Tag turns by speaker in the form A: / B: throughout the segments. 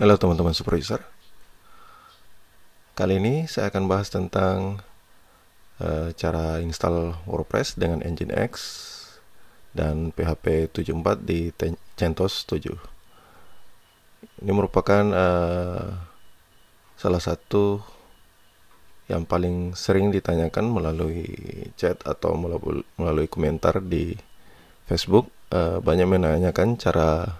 A: Halo teman-teman supervisor Kali ini saya akan bahas tentang e, cara install WordPress dengan Engine X dan PHP 74 di CentOS 7 Ini merupakan e, salah satu yang paling sering ditanyakan melalui chat atau melalui, komentar di Facebook e, banyak menanyakan cara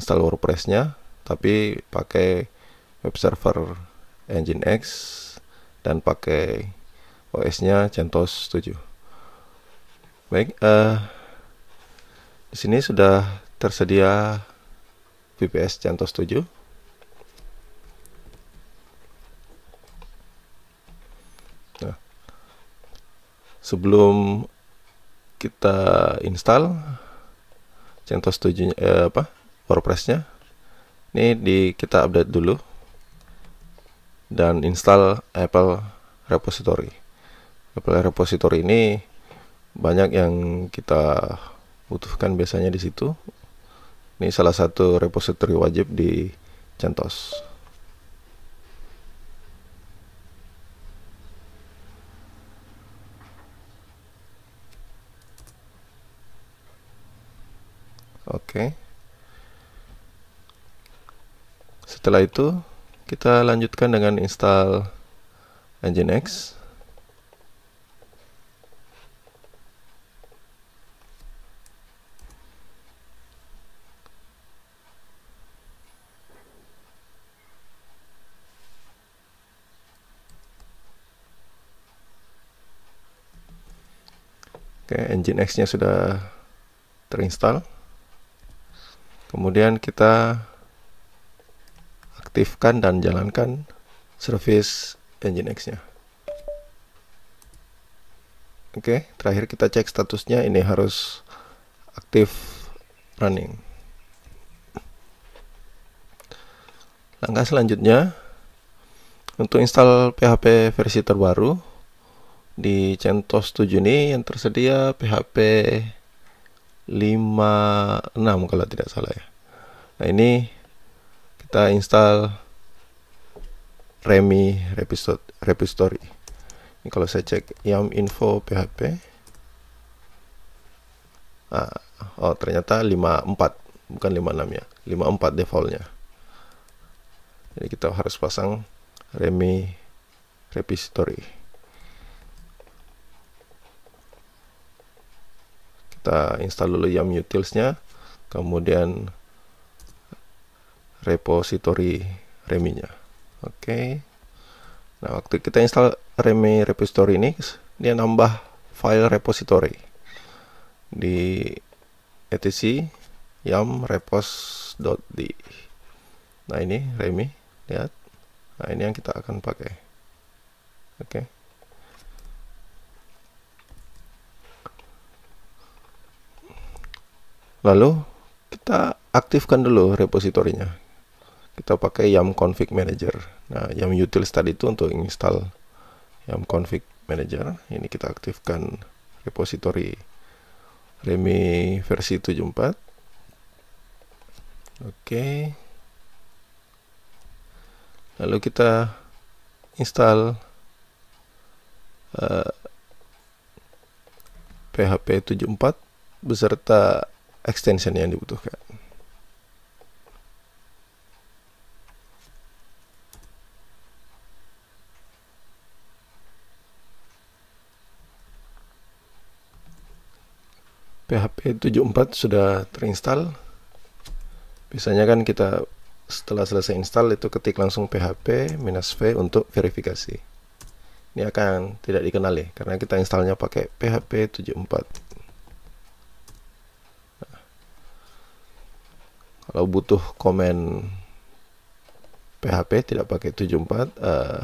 A: install WordPressnya tapi pakai web server Nginx dan pakai OS-nya CentOS 7. Baik, uh, di sini sudah tersedia VPS CentOS 7. Nah, sebelum kita install CentOS 7 eh, apa WordPress-nya ini di kita update dulu dan install Apple repository Apple repository ini banyak yang kita butuhkan biasanya di situ ini salah satu repository wajib di CentOS oke okay. Setelah itu kita lanjutkan dengan install Nginx. Oke, okay, Nginx-nya sudah terinstall. Kemudian kita aktifkan dan jalankan service Nginx-nya. Oke, terakhir kita cek statusnya ini harus aktif running. Langkah selanjutnya untuk install PHP versi terbaru di CentOS 7 ini yang tersedia PHP 56 kalau tidak salah ya. Nah, ini kita install Remi repository. Ini kalau saya cek yum info php ah, oh ternyata 54 bukan 56 ya. 54 defaultnya. Jadi kita harus pasang Remi repository. Kita install dulu yum nya kemudian repository reminya oke okay. nah waktu kita install remi repository ini dia nambah file repository di etc yum repos.d nah ini remi lihat nah ini yang kita akan pakai oke okay. lalu kita aktifkan dulu repositorinya kita pakai yum config manager nah yum utils tadi itu untuk install yum config manager ini kita aktifkan repository remi versi 74 oke lalu kita install uh, PHP 74 beserta extension yang dibutuhkan PHP 74 sudah terinstall biasanya kan kita setelah selesai install itu ketik langsung php minus v untuk verifikasi ini akan tidak dikenali ya, karena kita installnya pakai php 74 nah, kalau butuh komen php tidak pakai 74 uh, eh,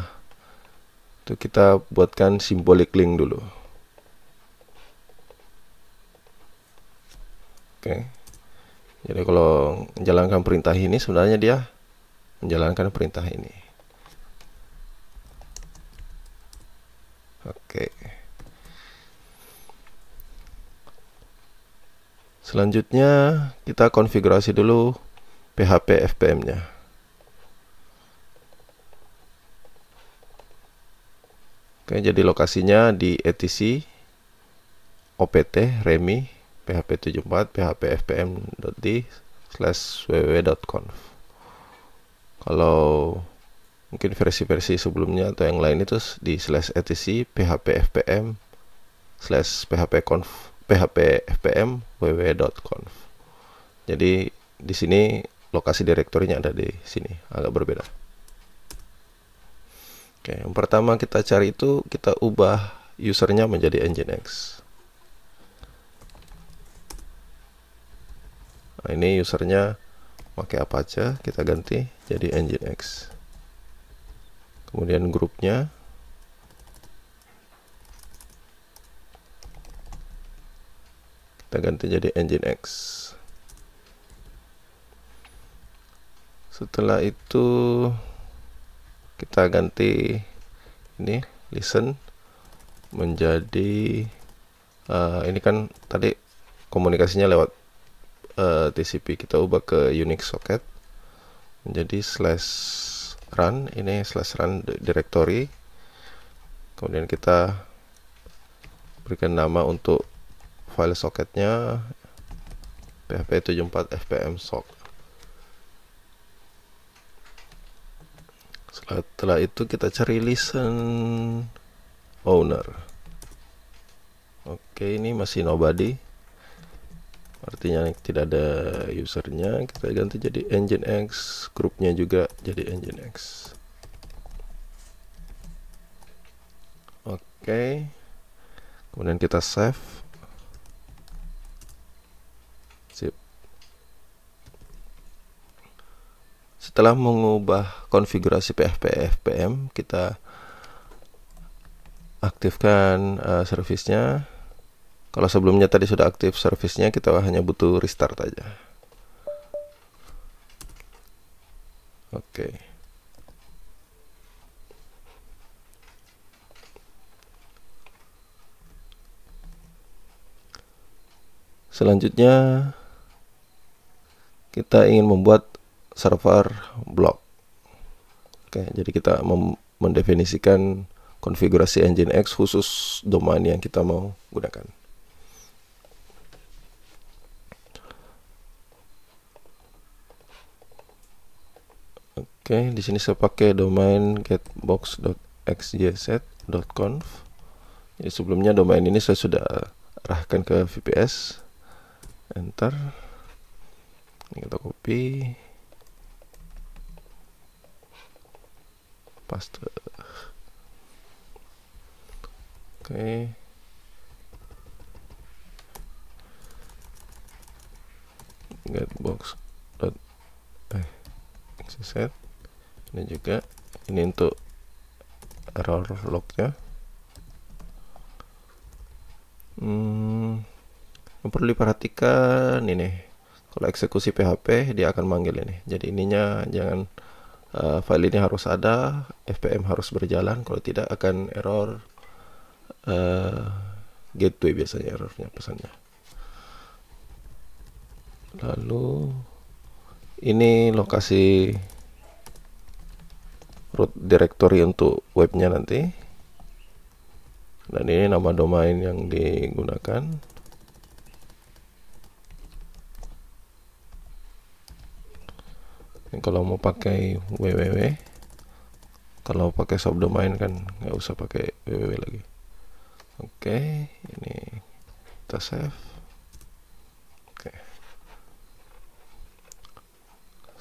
A: itu kita buatkan simbolik link dulu Oke. Jadi kalau menjalankan perintah ini sebenarnya dia menjalankan perintah ini. Oke. Selanjutnya kita konfigurasi dulu PHP FPM-nya. Oke, jadi lokasinya di etc opt remi php74 phpfpm.d slash www.conf kalau mungkin versi-versi sebelumnya atau yang lain itu di slash etc phpfpm slash phpconf phpfpm www.conf jadi di sini lokasi direktorinya ada di sini agak berbeda oke yang pertama kita cari itu kita ubah usernya menjadi nginx Nah, ini usernya pakai apa aja kita ganti jadi nginx kemudian grupnya kita ganti jadi nginx setelah itu kita ganti ini listen menjadi uh, ini kan tadi komunikasinya lewat uh, eh, TCP kita ubah ke Unix socket menjadi slash run ini slash run directory kemudian kita berikan nama untuk file socketnya php 74 fpm sock setelah itu kita cari listen owner oke ini masih nobody artinya tidak ada usernya kita ganti jadi engine X grupnya juga jadi engine X oke kemudian kita save sip setelah mengubah konfigurasi PFP FPM kita aktifkan uh, servisnya kalau sebelumnya tadi sudah aktif servicenya, kita hanya butuh restart aja. Oke. Okay. Selanjutnya kita ingin membuat server block. Oke, jadi kita mendefinisikan konfigurasi Nginx khusus domain yang kita mau gunakan. Oke, di sini saya pakai domain getbox.xjz.conf. Jadi sebelumnya domain ini saya sudah arahkan ke VPS. Enter. Ini kita copy. Paste. Oke. Getbox. Eh, ini juga ini untuk error lognya hmm, perlu diperhatikan ini kalau eksekusi PHP dia akan manggil ini jadi ininya jangan uh, file ini harus ada FPM harus berjalan kalau tidak akan error uh, gateway biasanya errornya pesannya lalu ini lokasi root directory untuk webnya nanti dan ini nama domain yang digunakan ini kalau mau pakai www kalau pakai subdomain kan nggak usah pakai www lagi oke okay, ini kita save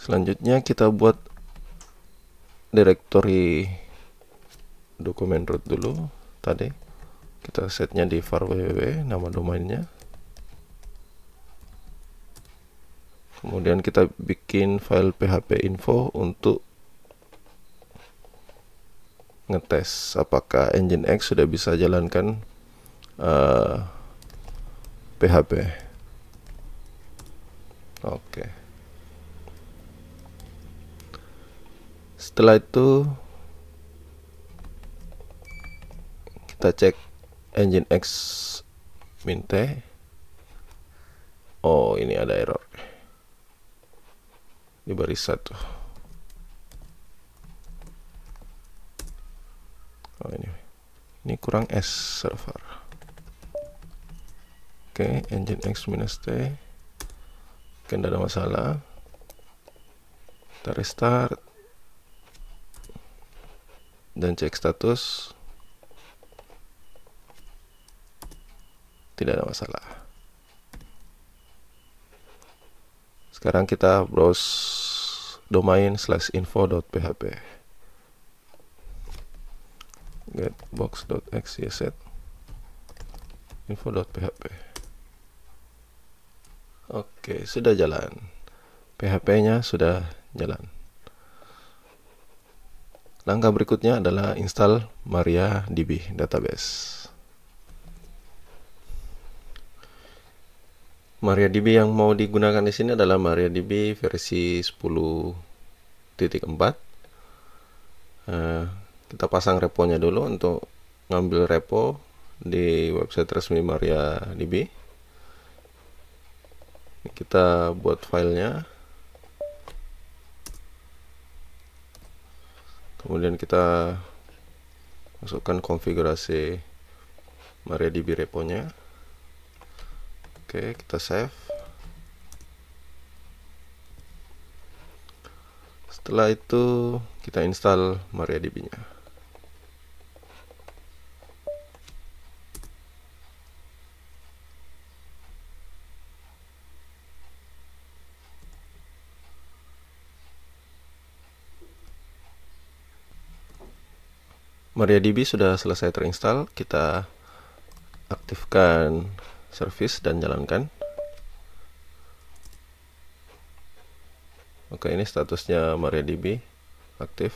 A: selanjutnya kita buat directory dokumen root dulu tadi kita setnya di var www nama domainnya kemudian kita bikin file php info untuk ngetes apakah engine X sudah bisa jalankan uh, eh, PHP oke okay. setelah itu kita cek engine X minte oh ini ada error di baris satu oh ini ini kurang S server oke okay, engine X minus T oke masalah kita restart dan cek status tidak ada masalah sekarang kita browse domain slash info.php getbox.xyz ya, info.php oke sudah jalan php nya sudah jalan Langkah berikutnya adalah install MariaDB database. MariaDB yang mau digunakan di sini adalah MariaDB versi 10.4. Uh, eh, kita pasang reponya dulu untuk ngambil repo di website resmi MariaDB. Kita buat filenya. kemudian kita masukkan konfigurasi MariaDB repo nya oke kita save setelah itu kita install MariaDB nya MariaDB sudah selesai terinstall, kita aktifkan service dan jalankan. Oke, ini statusnya MariaDB aktif.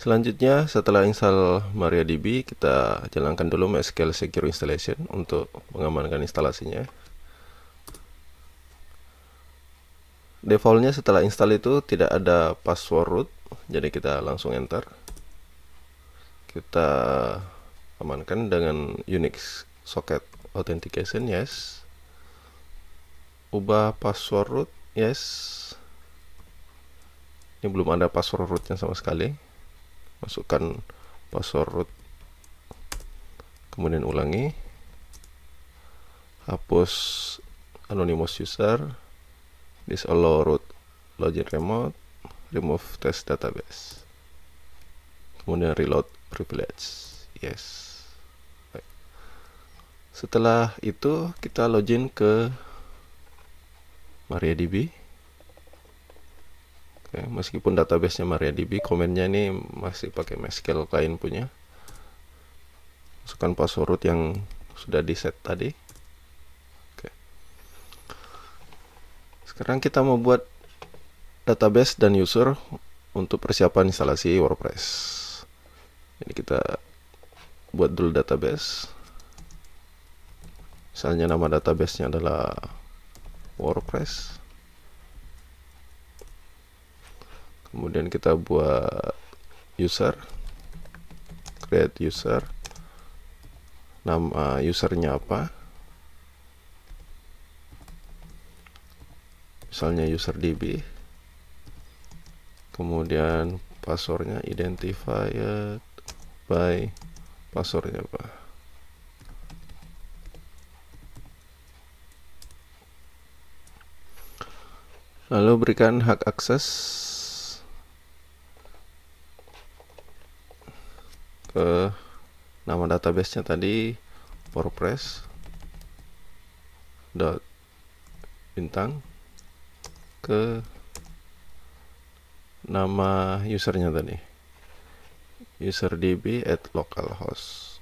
A: Selanjutnya, setelah install MariaDB, kita jalankan dulu MySQL Secure Installation untuk mengamankan instalasinya. defaultnya setelah install itu tidak ada password root jadi kita langsung enter kita amankan dengan Unix socket authentication yes ubah password root yes ini belum ada password rootnya sama sekali masukkan password root kemudian ulangi hapus anonymous user allow root login remote remove test database kemudian reload privilege yes Baik. setelah itu kita login ke MariaDB Oke, meskipun databasenya MariaDB komennya ini masih pakai MySQL client punya masukkan password yang sudah di set tadi Sekarang kita mau buat database dan user untuk persiapan instalasi WordPress. ini kita buat dulu database. Misalnya nama databasenya adalah WordPress. Kemudian kita buat user, create user. Nama usernya apa? misalnya user db, kemudian passwordnya identified by passwordnya apa lalu berikan hak akses ke nama databasenya tadi wordpress dot bintang ke nama usernya tadi user db at localhost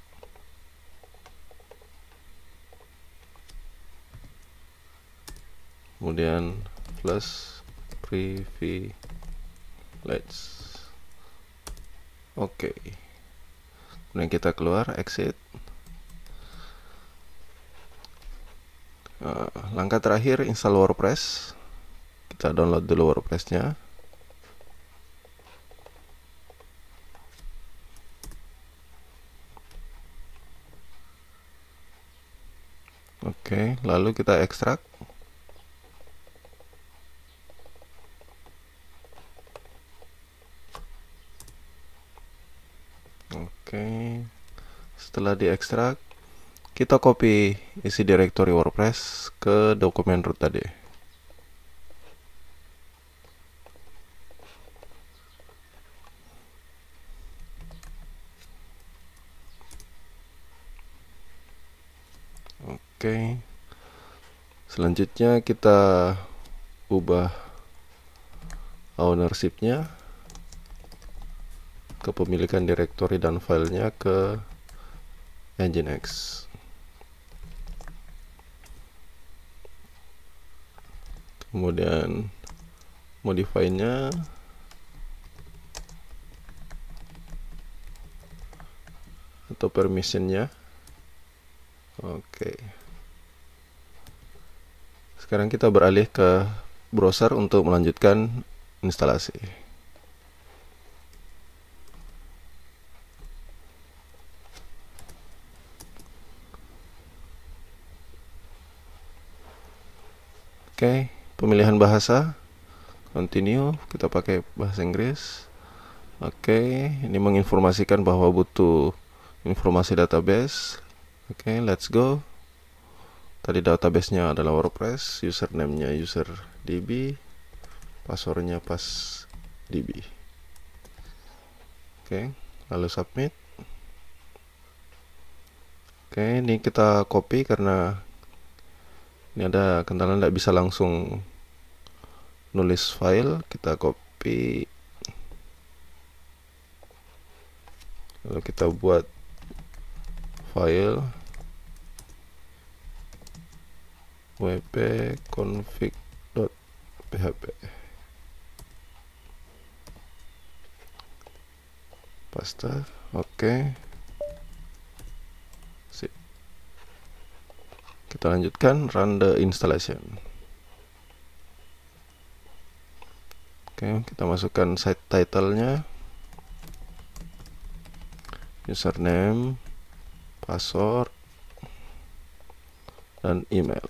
A: kemudian plus privilege oke okay. kemudian kita keluar exit eh, langkah terakhir install wordpress kita download dulu WordPress-nya. oke lalu kita ekstrak oke setelah diekstrak kita copy isi directory WordPress ke dokumen root tadi okay. selanjutnya kita ubah ownershipnya kepemilikan directory dan filenya ke nginx kemudian modify-nya atau permission-nya. Oke. Okay. Sekarang kita beralih ke browser untuk melanjutkan instalasi. Oke, okay, pemilihan bahasa. Continue, kita pakai bahasa Inggris. Oke, okay, ini menginformasikan bahwa butuh informasi database. Oke, okay, let's go tadi database-nya adalah WordPress username-nya user db password-nya pas db oke lalu submit oke ini kita copy karena ini ada kendala tidak bisa langsung nulis file kita copy lalu kita buat file wp config.php paste oke okay. sip kita lanjutkan run the installation oke okay, kita masukkan site title-nya username password dan email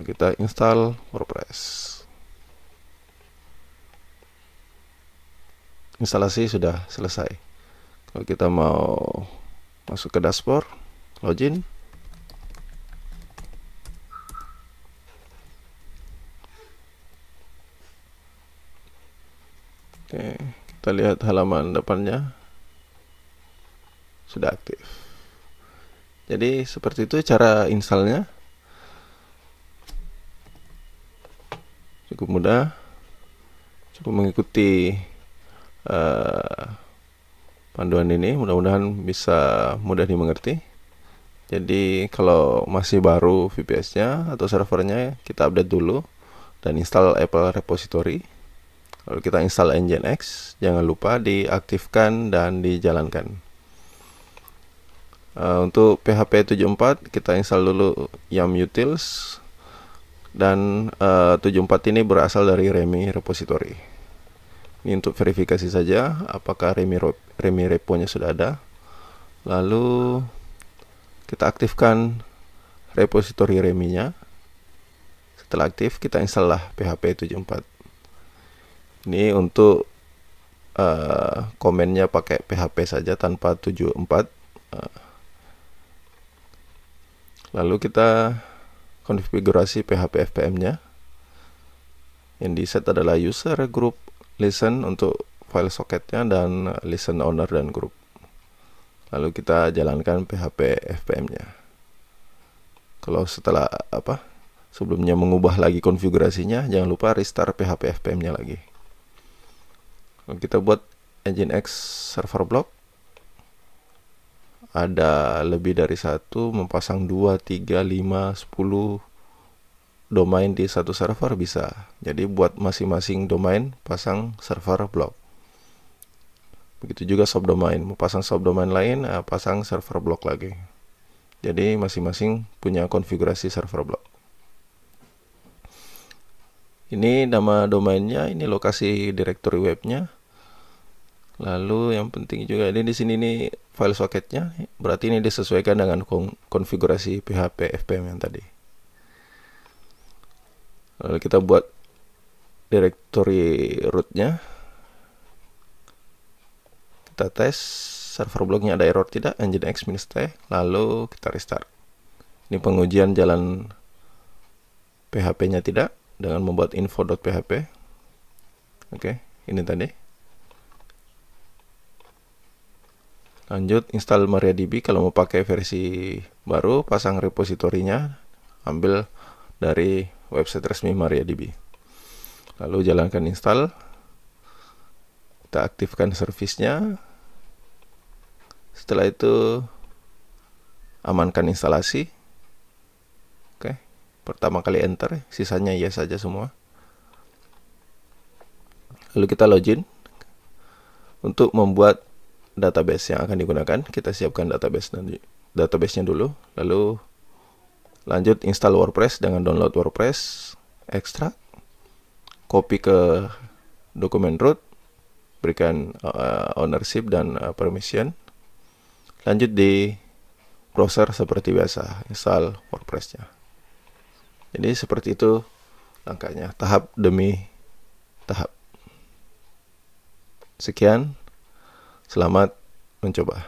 A: Nah, kita install WordPress. Instalasi sudah selesai. Kalau kita mau masuk ke dashboard, login. Oke, kita lihat halaman depannya. Sudah aktif. Jadi seperti itu cara installnya. cukup mudah cukup mengikuti uh, panduan ini mudah-mudahan bisa mudah dimengerti jadi kalau masih baru VPS-nya atau servernya kita update dulu dan install Apple repository. Lalu kita install Nginx, jangan lupa diaktifkan dan dijalankan. Uh, untuk PHP 74 kita install dulu yum utils dan eh, uh, 74 ini berasal dari Remi repository. Ini untuk verifikasi saja apakah Remi Remi repo sudah ada. Lalu kita aktifkan repository Remi-nya. Setelah aktif kita install lah PHP 74. Ini untuk uh, komennya pakai PHP saja tanpa 74. Uh, eh, lalu kita konfigurasi PHP FPM-nya. Yang di set adalah user, group, listen untuk file socketnya dan listen owner dan group. Lalu kita jalankan PHP FPM-nya. Kalau setelah apa? Sebelumnya mengubah lagi konfigurasinya, jangan lupa restart PHP FPM-nya lagi. Kalau kita buat Nginx server block ada lebih dari satu memasang dua, tiga, lima, sepuluh domain di satu server bisa. Jadi buat masing-masing domain pasang server block. Begitu juga subdomain, mau pasang subdomain lain eh, pasang server block lagi. Jadi masing-masing punya konfigurasi server block. Ini nama domainnya, ini lokasi directory webnya. Lalu yang penting juga ini di sini nih file soketnya, berarti ini disesuaikan dengan konfigurasi PHP FPM yang tadi. Lalu kita buat directory rootnya. Kita tes server blognya ada error tidak, nginx -t. Lalu kita restart. Ini pengujian jalan PHP-nya tidak dengan membuat info.php. Oke, ini tadi. lanjut install MariaDB kalau mau pakai versi baru pasang repositorinya ambil dari website resmi MariaDB lalu jalankan install kita aktifkan servicenya setelah itu amankan instalasi oke pertama kali enter sisanya ya yes saja semua lalu kita login untuk membuat database yang akan digunakan. Kita siapkan database nanti databasenya dulu, lalu lanjut install WordPress dengan download WordPress, ekstrak, copy ke dokumen root, berikan uh, ownership dan uh, permission. Lanjut di browser seperti biasa, install WordPress-nya. Jadi seperti itu langkahnya, tahap demi tahap. Sekian. Selamat mencoba.